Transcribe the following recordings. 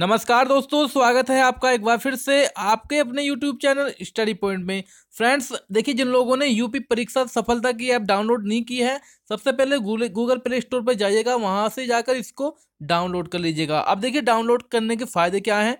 नमस्कार दोस्तों स्वागत है आपका एक बार फिर से आपके अपने यूट्यूब चैनल स्टडी पॉइंट में फ्रेंड्स देखिए जिन लोगों ने यूपी परीक्षा सफलता की ऐप डाउनलोड नहीं की है सबसे पहले गूगल प्ले स्टोर पर जाइएगा वहां से जाकर इसको डाउनलोड कर लीजिएगा अब देखिए डाउनलोड करने के फायदे क्या हैं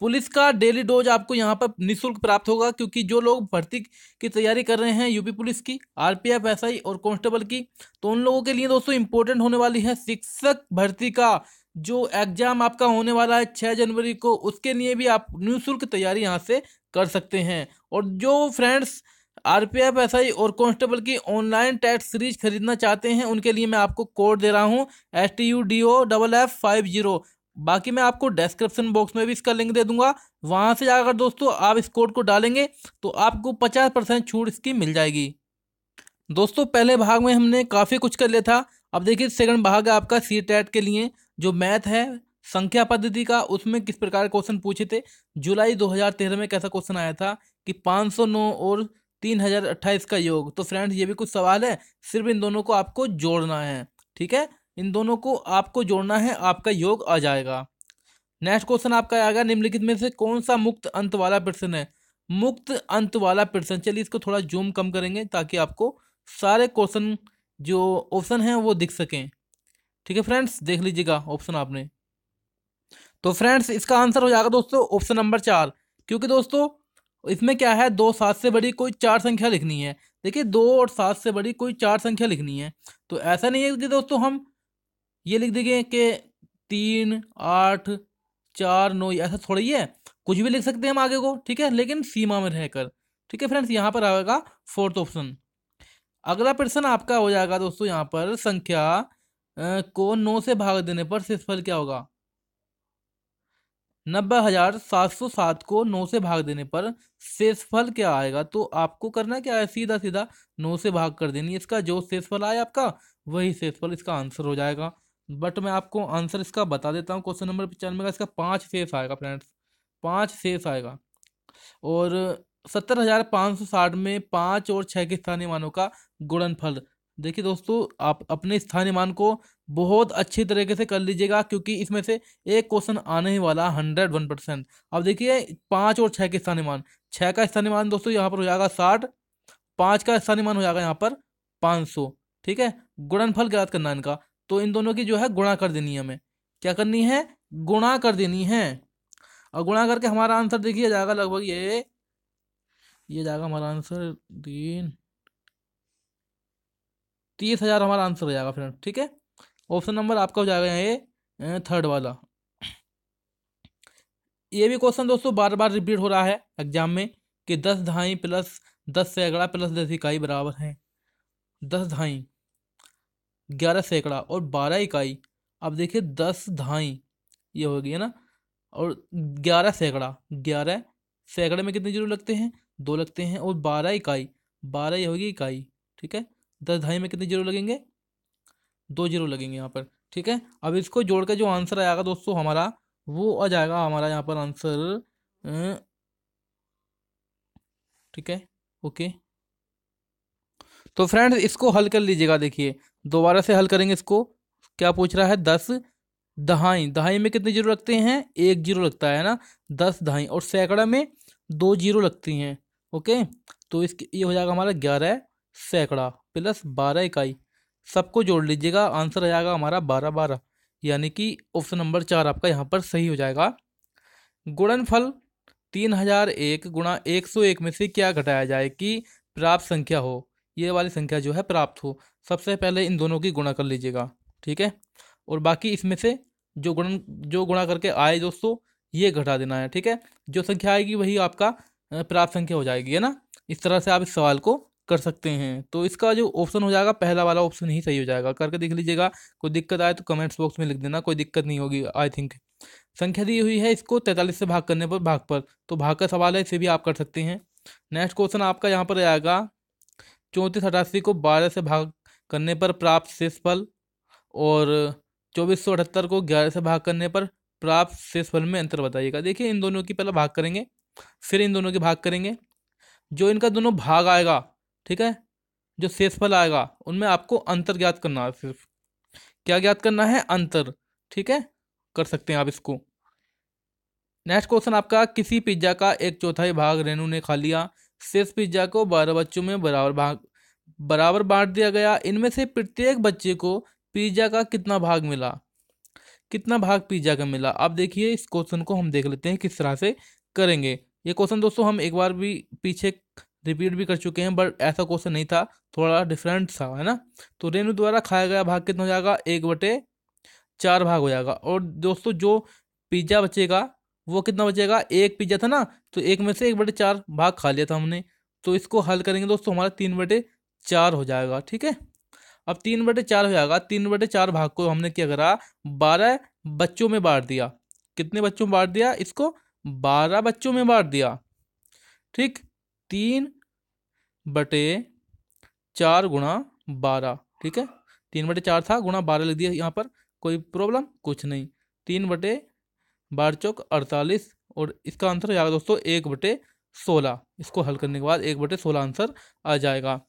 पुलिस का डेली डोज आपको यहाँ पर निःशुल्क प्राप्त होगा क्योंकि जो लोग भर्ती की तैयारी कर रहे हैं यूपी पुलिस की एस आई और कॉन्स्टेबल की तो उन लोगों के लिए दोस्तों इंपॉर्टेंट होने वाली है शिक्षक भर्ती का जो एग्ज़ाम आपका होने वाला है छः जनवरी को उसके लिए भी आप निःशुल्क तैयारी यहाँ से कर सकते हैं और जो friends R P F S I और कॉन्स्टेबल की ऑनलाइन टेस्ट सीरीज खरीदना चाहते हैं उनके लिए मैं आपको कोड दे रहा हूँ S T U D O double F five zero बाकी मैं आपको डिस्क्रिप्शन बॉक्स में भी इसका लिंक दे दूंगा वहाँ से जाकर दोस्तों आप इस कोड को डालेंगे तो आपको पचास परसेंट छूट इसकी मिल जाएगी दोस्तों पहले भाग में हमने काफ़ी कुछ कर लिया था अब देखिए सेकंड भाग है आपका सी टैट के लिए जो मैथ है संख्या पद्धति का उसमें किस प्रकार क्वेश्चन पूछे थे जुलाई 2013 में कैसा क्वेश्चन आया था कि 509 और तीन का योग तो फ्रेंड्स ये भी कुछ सवाल है सिर्फ इन दोनों को आपको जोड़ना है ठीक है इन दोनों को आपको जोड़ना है आपका योग आ जाएगा नेक्स्ट क्वेश्चन आपका आएगा निम्नलिखित में से कौन सा मुक्त अंत वाला प्रश्न है मुक्त अंत वाला प्रश्न चलिए इसको थोड़ा जूम कम करेंगे ताकि आपको सारे क्वेश्चन जो ऑप्शन हैं वो दिख सकें ठीक है फ्रेंड्स देख लीजिएगा ऑप्शन आपने तो फ्रेंड्स इसका आंसर हो जाएगा दोस्तों ऑप्शन नंबर चार क्योंकि दोस्तों इसमें क्या है दो सात से बड़ी कोई चार संख्या लिखनी है देखिए दो और सात से बड़ी कोई चार संख्या लिखनी है तो ऐसा नहीं है कि दोस्तों हम ये लिख देंगे कि तीन आठ चार नौ ऐसा थोड़ा ही है कुछ भी लिख सकते हैं हम आगे को ठीक है लेकिन सीमा में रहकर ठीक है फ्रेंड्स यहाँ पर आएगा फोर्थ ऑप्शन अगला प्रश्न आपका हो जाएगा दोस्तों यहाँ पर संख्या को नौ से भाग देने पर शेषफल क्या होगा नब्बे हजार सात सौ सात को नौ से भाग देने पर शेषफल क्या आएगा तो आपको करना क्या है सीधा सीधा नौ से भाग कर देनी इसका जो शेषफल आए आपका वही शेषफल इसका आंसर हो जाएगा बट मैं आपको आंसर इसका बता देता हूँ क्वेश्चन नंबर पचानवे का इसका पाँच शेष आएगा फ्रेंड्स पाँच शेष आएगा और सत्तर हजार पाँच सौ साठ में पाँच और छः के स्थानीय मानों का गुणनफल देखिए दोस्तों आप अपने स्थानीय मान को बहुत अच्छी तरीके से कर लीजिएगा क्योंकि इसमें से एक क्वेश्चन आने ही वाला हंड्रेड वन परसेंट अब देखिए पाँच और छः के स्थानीय मान छः का स्थानीय मान दोस्तों यहाँ पर हो जाएगा साठ पाँच का स्थानीय मान हो जाएगा यहाँ पर पाँच सौ ठीक है गुणनफल ज्ञात करना इनका तो इन दोनों की जो है गुणा कर देनी है हमें क्या करनी है गुणा कर देनी है और गुणा करके हमारा आंसर देखिए जाएगा लगभग ये ये जाएगा हमारा आंसर तीन तीस हजार हमारा आंसर हो जाएगा फ्रेंड ठीक है ऑप्शन नंबर आपका हो जाएगा ये थर्ड वाला ये भी क्वेश्चन दोस्तों बार बार रिपीट हो रहा है एग्जाम में कि दस ढाई प्लस दस सैकड़ा प्लस दस इकाई बराबर है दस ढाई ग्यारह सैकड़ा और बारह इकाई अब देखिए दस ढाई ये हो गया है ना और ग्यारह सैकड़ा ग्यारह सैकड़े में कितने जीरो लगते हैं दो लगते हैं और बारह इकाई बारह ही होगी इकाई ठीक है दस ढाई में कितने जीरो लगेंगे दो जीरो लगेंगे यहाँ पर ठीक है अब इसको जोड़ कर जो आंसर आएगा दोस्तों हमारा वो आ जाएगा हमारा यहाँ पर आंसर ठीक है ओके तो फ्रेंड्स इसको हल कर लीजिएगा देखिए दोबारा से हल करेंगे इसको क्या पूछ रहा है दस दहाई दहाई में कितने जीरो लगते हैं एक जीरो लगता है ना दस दहाई और सैकड़ा में दो जीरो लगती हैं ओके तो इस ये हो जाएगा हमारा ग्यारह सैकड़ा प्लस बारह इकाई सबको जोड़ लीजिएगा आंसर आ जाएगा हमारा बारह बारह यानी कि ऑप्शन नंबर चार आपका यहाँ पर सही हो जाएगा गुणनफल तीन हजार एक गुणा एक सौ एक में से क्या घटाया जाए कि प्राप्त संख्या हो ये वाली संख्या जो है प्राप्त हो सबसे पहले इन दोनों की गुणा कर लीजिएगा ठीक है और बाकी इसमें से जो गुणन जो गुणा करके आए दोस्तों ये घटा देना है ठीक है जो संख्या आएगी वही आपका प्राप्त संख्या हो जाएगी है ना इस तरह से आप इस सवाल को कर सकते हैं तो इसका जो ऑप्शन हो जाएगा पहला वाला ऑप्शन ही सही हो जाएगा करके देख लीजिएगा कोई दिक्कत आए तो कमेंट्स बॉक्स में लिख देना कोई दिक्कत नहीं होगी आई थिंक संख्या दी हुई है इसको तैंतालीस से भाग करने पर भाग पर तो भाग का सवाल है इसे भी आप कर सकते हैं नेक्स्ट क्वेश्चन आपका यहाँ पर आएगा चौंतीस अठासी को बारह से भाग करने पर प्राप्त शेष फल और चौबीस सौ अठहत्तर को ग्यारह से भाग करने पर प्राप्त शेष फल में अंतर बताइएगा देखिए इन दोनों की पहले भाग करेंगे फिर इन दोनों के भाग करेंगे जो इनका दोनों भाग आएगा ठीक है जो शेषफल आएगा उनमें आपको अंतर ज्ञात करना है सिर्फ क्या ज्ञात करना है अंतर ठीक है कर सकते हैं आप इसको नेक्स्ट क्वेश्चन आपका किसी पिज्जा का एक चौथाई भाग रेनू ने खा लिया शेष पिज्जा को बारह बच्चों में बराबर भाग बराबर बांट दिया गया इनमें से प्रत्येक बच्चे को पिज्जा का कितना भाग मिला कितना भाग पिज्जा का मिला आप देखिए इस क्वेश्चन को हम देख लेते हैं किस तरह से करेंगे ये क्वेश्चन दोस्तों हम एक बार भी पीछे रिपीट भी कर चुके हैं बट ऐसा क्वेश्चन नहीं था थोड़ा डिफरेंट था है ना तो रेणु द्वारा खाया गया भाग कितना हो जाएगा एक बटे चार भाग हो जाएगा और दोस्तों जो पिज्ज़ा बचेगा वो कितना बचेगा एक पिज्ज़ा था ना तो एक में से एक बटे चार भाग खा लिया था हमने तो इसको हल करेंगे दोस्तों हमारा तीन बटे चार हो जाएगा ठीक है अब तीन बटे चार हो जाएगा तीन बटे चार भाग को हमने क्या करा बारह बच्चों में बांट दिया कितने बच्चों में बांट दिया इसको बारह बच्चों में बांट दिया ठीक तीन बटे चार गुणा बारह ठीक है तीन बटे चार था गुणा बारह लिख दिया यहाँ पर कोई प्रॉब्लम कुछ नहीं तीन बटे बारह चौक अड़तालीस और इसका आंसर हो जाएगा दोस्तों एक बटे सोलह इसको हल करने के बाद एक बटे सोलह आंसर आ जाएगा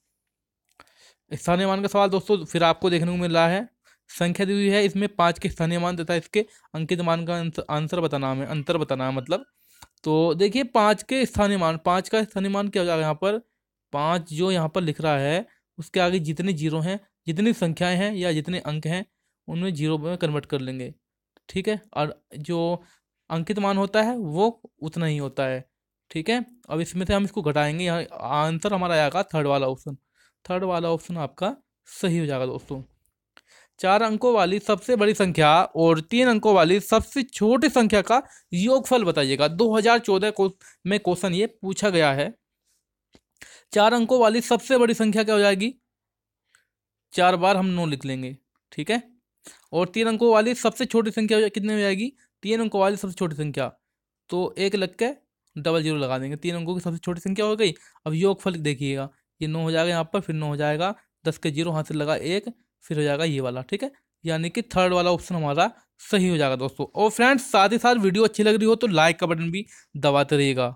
स्थानीय मान का सवाल दोस्तों फिर आपको देखने को मिल रहा है संख्या दी हुई है इसमें पाँच के स्थानीय मान तथा इसके अंकित मान का आंसर बताना हमें अंतर बताना है मतलब तो देखिए पाँच के स्थानीय मान पाँच का स्थानीय मान क्या हो जाएगा यहाँ पर पाँच जो यहाँ पर लिख रहा है उसके आगे जितने जीरो हैं जितनी संख्याएं हैं या जितने अंक हैं उनमें जीरो में कन्वर्ट कर लेंगे ठीक है और जो अंकित मान होता है वो उतना ही होता है ठीक है अब इसमें से हम इसको घटाएंगे यहाँ आंसर हमारा आएगा थर्ड वाला ऑप्शन थर्ड वाला ऑप्शन आपका सही हो जाएगा दोस्तों चार अंकों वाली सबसे बड़ी संख्या और तीन अंकों वाली सबसे छोटी संख्या का योगफल बताइएगा 2014 को में क्वेश्चन ये पूछा गया है चार अंकों वाली सबसे बड़ी संख्या क्या हो जाएगी चार बार हम नौ लिख लेंगे ठीक है और तीन अंकों वाली सबसे छोटी संख्या कितने हो जाएगी तीन अंकों वाली सबसे छोटी संख्या तो एक लग के डबल जीरो लगा देंगे तीन अंकों की सबसे छोटी संख्या हो गई अब योगफल देखिएगा ये नौ हो जाएगा यहाँ पर फिर नौ हो जाएगा दस के जीरो हाथ से लगा एक फिर हो जाएगा ये वाला ठीक है यानी कि थर्ड वाला ऑप्शन हमारा सही हो जाएगा दोस्तों और फ्रेंड्स साथ ही साथ वीडियो अच्छी लग रही हो तो लाइक का बटन भी दबाते रहिएगा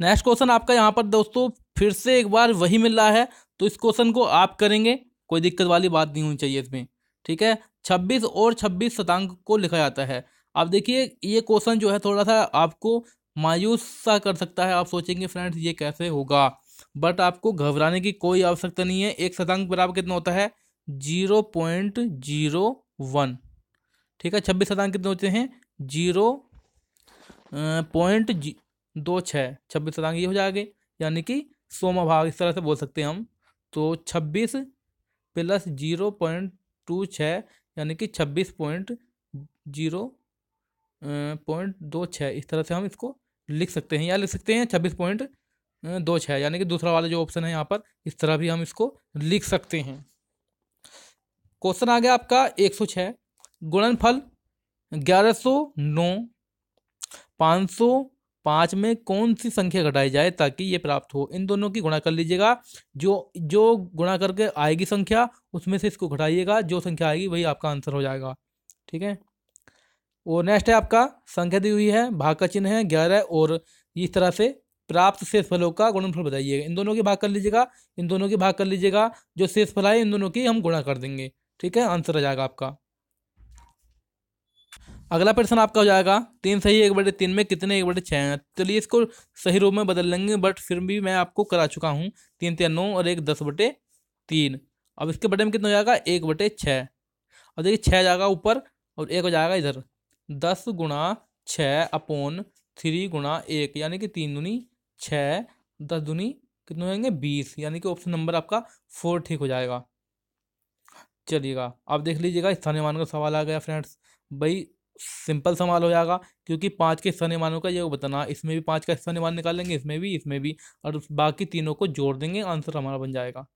नेक्स्ट क्वेश्चन आपका यहाँ पर दोस्तों फिर से एक बार वही मिल रहा है तो इस क्वेश्चन को आप करेंगे कोई दिक्कत वाली बात नहीं होनी चाहिए इसमें ठीक है छब्बीस और छब्बीस शतांक को लिखा जाता है अब देखिए ये क्वेश्चन जो है थोड़ा सा आपको मायूस सा कर सकता है आप सोचेंगे फ्रेंड्स ये कैसे होगा बट आपको घबराने की कोई आवश्यकता नहीं है एक शतांक बराबर कितना होता है जीरो पॉइंट जीरो वन ठीक है छब्बीस शतांक कितने होते हैं जीरो पॉइंट जी दो छः छब्बीस शतांक ये हो जाएंगे यानी कि सोमा भाग इस तरह से बोल सकते हैं हम तो छब्बीस प्लस जीरो पॉइंट टू छः यानी कि छब्बीस पॉइंट जीरो पॉइंट दो छः इस तरह से हम इसको लिख सकते हैं या लिख सकते हैं छब्बीस पॉइंट दो छः यानी कि दूसरा वाला जो ऑप्शन है यहाँ पर इस तरह भी हम इसको लिख सकते हैं क्वेश्चन आ गया आपका एक सौ छः गुणनफल ग्यारह सौ नौ पाँच सौ पाँच में कौन सी संख्या घटाई जाए ताकि ये प्राप्त हो इन दोनों की गुणा कर लीजिएगा जो जो गुणा करके आएगी संख्या उसमें से इसको घटाइएगा जो संख्या आएगी वही आपका आंसर हो जाएगा ठीक है और नेक्स्ट है आपका संख्या दी हुई है भाग का चिन्ह है ग्यारह और इस तरह से प्राप्त शेष फलों का गुणनफल बताइएगा इन दोनों के भाग कर लीजिएगा इन दोनों के भाग कर लीजिएगा जो शेष फल आए इन दोनों की हम गुणा कर देंगे ठीक है आंसर हो जाएगा आपका अगला प्रश्न आपका हो जाएगा तीन सही एक बटे तीन में कितने एक बटे छः हैं चलिए इसको सही रूप में बदल लेंगे बट फिर भी मैं आपको करा चुका हूँ तीन तीन नौ और एक दस बटे तीन अब इसके बटे में कितना हो जाएगा एक बटे छः अब देखिए छः जाएगा ऊपर और एक हो जाएगा इधर दस गुणा छः अपोन थ्री गुणा एक यानी कि तीन दूनी छः दस दूनी कितने होंगे बीस यानी कि ऑप्शन नंबर आपका फोर ठीक हो जाएगा चलिएगा आप देख लीजिएगा स्थानीय मानों का सवाल आ गया फ्रेंड्स भाई सिंपल सवाल हो जाएगा क्योंकि पांच के स्थानीय मानों का ये बताना इसमें भी पांच का स्थानीय मान निकालेंगे इसमें भी इसमें भी और बाकी तीनों को जोड़ देंगे आंसर हमारा बन जाएगा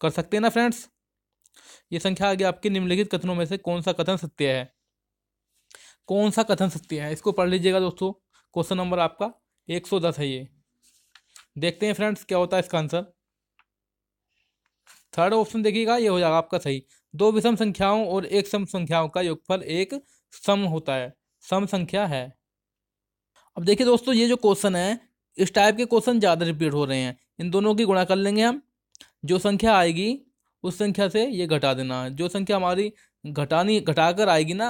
कर सकते हैं ना फ्रेंड्स ये संख्या आ गया आपके निम्नलिखित कथनों में से कौन सा कथन सत्य है कौन सा कथन सत्य है इसको पढ़ लीजिएगा दोस्तों क्वेश्चन नंबर आपका एक सौ दस है ये देखते हैं फ्रेंड्स क्या होता है इसका आंसर थर्ड ऑप्शन देखिएगा ये हो जाएगा आपका सही दो विषम संख्याओं और एक सम संख्याओं का योगफल एक सम होता है सम संख्या है अब देखिए दोस्तों ये जो क्वेश्चन है इस टाइप के क्वेश्चन ज़्यादा रिपीट हो रहे हैं इन दोनों की गुणा कर लेंगे हम जो संख्या आएगी उस संख्या से ये घटा देना जो संख्या हमारी घटानी घटाकर आएगी ना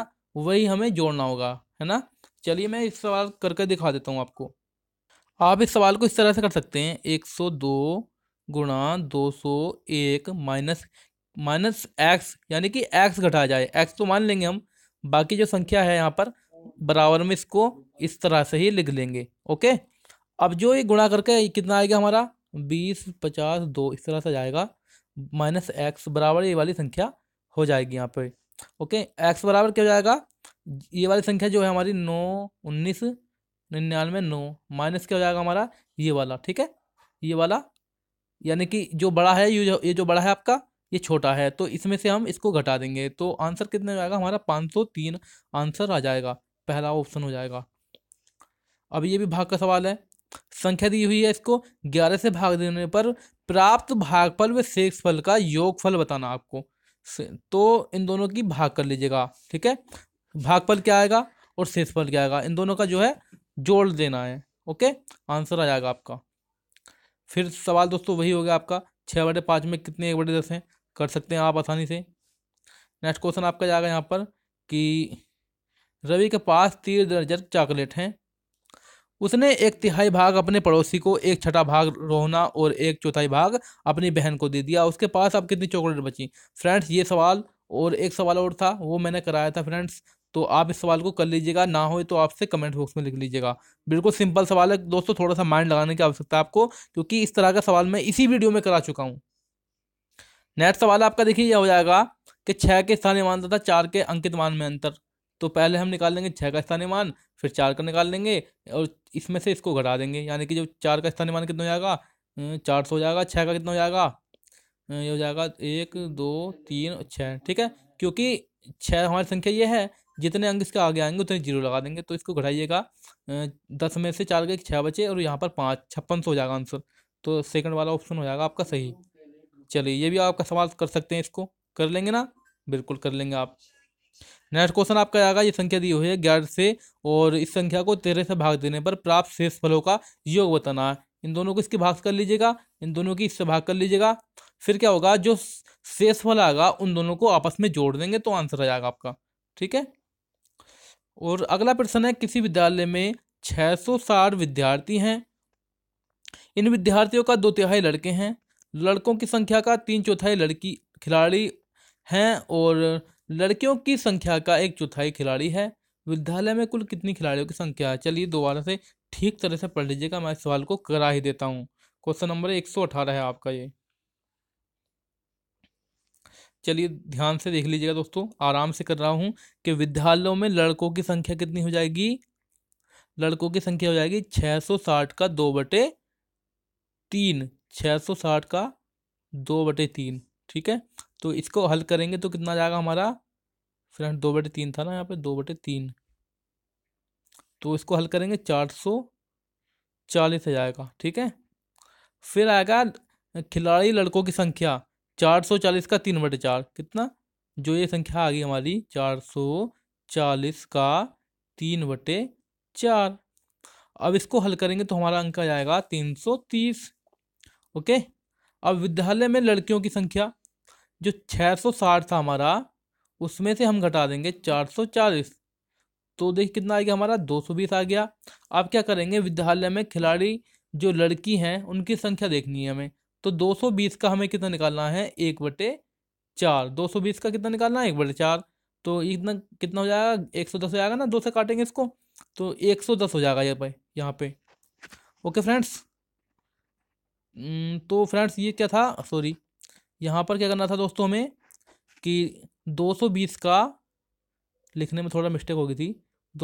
वही हमें जोड़ना होगा है ना चलिए मैं इस सवाल करके दिखा देता हूँ आपको आप इस सवाल को इस तरह से कर सकते हैं एक सौ दो गुणा दो सौ एक माइनस माइनस एक्स यानी कि एक्स घटाया जाए एक्स तो मान लेंगे हम बाकी जो संख्या है यहाँ पर बराबर में इसको इस तरह से ही लिख लेंगे ओके अब जो ये गुणा करके कितना आएगा हमारा बीस पचास दो इस तरह से जाएगा माइनस एक्स बराबर ये वाली संख्या हो जाएगी यहाँ पे ओके एक्स बराबर क्या हो जाएगा ये वाली संख्या जो है हमारी नौ उन्नीस निन्यानवे नौ माइनस क्या हो जाएगा हमारा ये वाला ठीक है ये वाला यानी कि जो बड़ा है ये जो बड़ा है आपका ये छोटा है तो इसमें से हम इसको घटा देंगे तो आंसर कितना हो जाएगा हमारा तीन आंसर आ जाएगा पहला ऑप्शन हो जाएगा अब ये भी भाग का सवाल है संख्या दी हुई है इसको ग्यारह से भाग देने पर प्राप्त भागफल व शेष फल का योगफल बताना आपको तो इन दोनों की भाग कर लीजिएगा ठीक है भागफल क्या आएगा और शेष फल क्या आएगा इन दोनों का जो है जोड़ देना है ओके आंसर आ जाएगा आपका फिर सवाल दोस्तों वही हो गया आपका छः बटे पाँच में कितने एक बटे दस हैं कर सकते हैं आप आसानी से नेक्स्ट क्वेश्चन आपका जाएगा यहाँ पर कि रवि के पास तीन दर्जन चॉकलेट हैं उसने एक तिहाई भाग अपने पड़ोसी को एक छठा भाग रोहना और एक चौथाई भाग अपनी बहन को दे दिया उसके पास अब कितनी चॉकलेट बची फ्रेंड्स ये सवाल और एक सवाल और था वो मैंने कराया था फ्रेंड्स तो आप इस सवाल को कर लीजिएगा ना हो तो आपसे कमेंट बॉक्स में लिख लीजिएगा बिल्कुल सिंपल सवाल है दोस्तों थोड़ा सा माइंड लगाने की आवश्यकता है आपको क्योंकि इस तरह का सवाल मैं इसी वीडियो में करा चुका हूँ नेक्स्ट सवाल आपका देखिए यह हो जाएगा कि छः के स्थानीय मान तथा चार के अंकित मान में अंतर तो पहले हम निकाल लेंगे छः का स्थानीय मान फिर चार का निकाल लेंगे और इसमें से इसको घटा देंगे यानी कि जो चार का स्थानीय मान कितना हो जाएगा अं, चार सौ हो जाएगा छः का कितना हो जाएगा अं, ये हो जाएगा एक दो तीन छः ठीक है क्योंकि छः हमारी संख्या ये है जितने अंक इसके आगे आएंगे उतने जीरो लगा देंगे तो इसको घटाइएगा दस में से चार गए छः बचे और यहाँ पर पाँच छप्पन सौ हो जाएगा आंसर तो सेकंड वाला ऑप्शन हो जाएगा आपका सही चलिए ये भी आपका सवाल कर सकते हैं इसको कर लेंगे ना बिल्कुल कर लेंगे आप नेक्स्ट क्वेश्चन आपका आएगा ये संख्या दी हुई है ग्यारह से और इस संख्या को तेरह से भाग देने पर प्राप्त शेष फलों का योग बताना है इन दोनों को इसके भाग कर लीजिएगा इन दोनों की इससे भाग कर लीजिएगा फिर क्या होगा जो शेष फल आएगा उन दोनों को आपस में जोड़ देंगे तो आंसर आ जाएगा आपका ठीक है और अगला प्रश्न है किसी विद्यालय में छः सौ साठ विद्यार्थी हैं इन विद्यार्थियों का दो तिहाई लड़के हैं लड़कों की संख्या का तीन चौथाई लड़की खिलाड़ी हैं और लड़कियों की संख्या का एक चौथाई खिलाड़ी है विद्यालय में कुल कितनी खिलाड़ियों की संख्या है चलिए दोबारा से ठीक तरह से पढ़ लीजिएगा मैं इस सवाल को करा ही देता हूँ क्वेश्चन नंबर एक सौ अठारह है आपका ये चलिए ध्यान से देख लीजिएगा दोस्तों आराम से कर रहा हूँ कि विद्यालयों में लड़कों की संख्या कितनी हो जाएगी लड़कों की संख्या हो जाएगी 660 का दो बटे तीन छः साठ का दो बटे तीन ठीक है तो इसको हल करेंगे तो कितना जाएगा हमारा फ्रेंड दो बटे तीन था ना यहाँ पे दो बटे तीन तो इसको हल करेंगे चार सौ चालीस आ जाएगा ठीक है फिर आएगा खिलाड़ी लड़कों की संख्या चार सौ चालीस का तीन बटे चार कितना जो ये संख्या आ गई हमारी चार सौ चालीस का तीन बटे चार अब इसको हल करेंगे तो हमारा अंक आ जाएगा तीन सौ तीस ओके अब विद्यालय में लड़कियों की संख्या जो छः सौ साठ था हमारा उसमें से हम घटा देंगे चार सौ चालीस तो देखिए कितना आ गया हमारा दो सौ बीस आ गया अब क्या करेंगे विद्यालय में खिलाड़ी जो लड़की हैं उनकी संख्या देखनी है हमें तो 220 का हमें कितना निकालना है एक बटे चार दो सौ बीस का कितना निकालना है एक बटे चार तो इतना कितना हो जाएगा एक सौ दस हो जाएगा ना दो से काटेंगे इसको तो एक सौ दस हो जाएगा ये भाई यहाँ पे ओके फ्रेंड्स हम्म, तो फ्रेंड्स ये क्या था सॉरी यहाँ पर क्या करना था दोस्तों हमें कि 220 का लिखने में थोड़ा मिस्टेक हो गई थी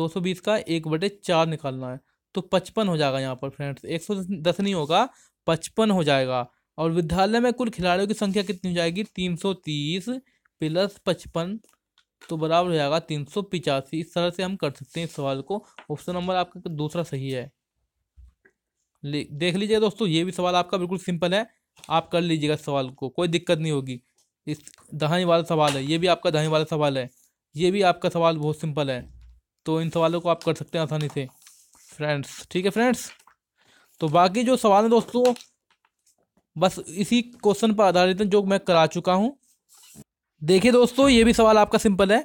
220 का एक बटे चार निकालना है तो पचपन हो जाएगा यहाँ पर फ्रेंड्स एक सौ दस नहीं होगा पचपन हो जाएगा और विद्यालय में कुल खिलाड़ियों की संख्या कितनी हो जाएगी तीन सौ तीस प्लस पचपन तो बराबर हो जाएगा तीन सौ पिचासी इस तरह से हम कर सकते हैं इस सवाल को ऑप्शन नंबर आपका दूसरा सही है देख लीजिए दोस्तों ये भी सवाल आपका बिल्कुल सिंपल है आप कर लीजिएगा इस सवाल को कोई दिक्कत नहीं होगी इस दहाई वाला सवाल है ये भी आपका दहाई वाला सवाल है ये भी आपका सवाल बहुत सिंपल है तो इन सवालों को आप कर सकते हैं आसानी से फ्रेंड्स ठीक है फ्रेंड्स तो बाकी जो सवाल है दोस्तों बस इसी क्वेश्चन पर आधारित है जो मैं करा चुका हूँ देखिए दोस्तों ये भी सवाल आपका सिंपल है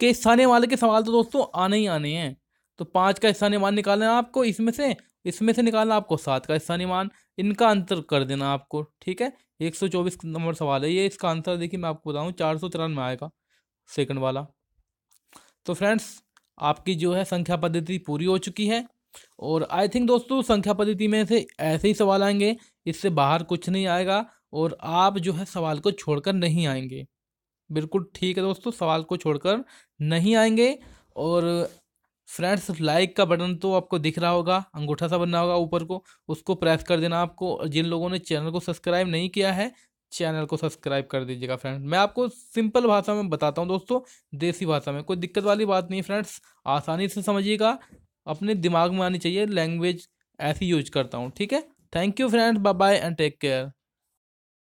कि स्थानीय वाले के सवाल तो दोस्तों आने ही आने हैं तो पाँच का स्थानीय निमान निकालना है आपको इसमें से इसमें से निकालना आपको सात का हिस्सा निमान इनका अंतर कर देना आपको ठीक है एक सौ चौबीस नंबर सवाल है ये इसका आंसर देखिए मैं आपको बताऊँ चार सौ तिरानवे आएगा सेकंड वाला तो फ्रेंड्स आपकी जो है संख्या पद्धति पूरी हो चुकी है और आई थिंक दोस्तों संख्या पद्धति में से ऐसे ही सवाल आएंगे इससे बाहर कुछ नहीं आएगा और आप जो है सवाल को छोड़कर नहीं आएंगे बिल्कुल ठीक है दोस्तों सवाल को छोड़कर नहीं आएंगे और फ्रेंड्स लाइक का बटन तो आपको दिख रहा होगा अंगूठा सा बनना होगा ऊपर को उसको प्रेस कर देना आपको जिन लोगों ने चैनल को सब्सक्राइब नहीं किया है चैनल को सब्सक्राइब कर दीजिएगा फ्रेंड्स मैं आपको सिंपल भाषा में बताता हूँ दोस्तों देसी भाषा में कोई दिक्कत वाली बात नहीं फ्रेंड्स आसानी से समझिएगा अपने दिमाग में आनी चाहिए लैंग्वेज ऐसी यूज करता हूँ ठीक है Thank you, friends. Bye bye and take care.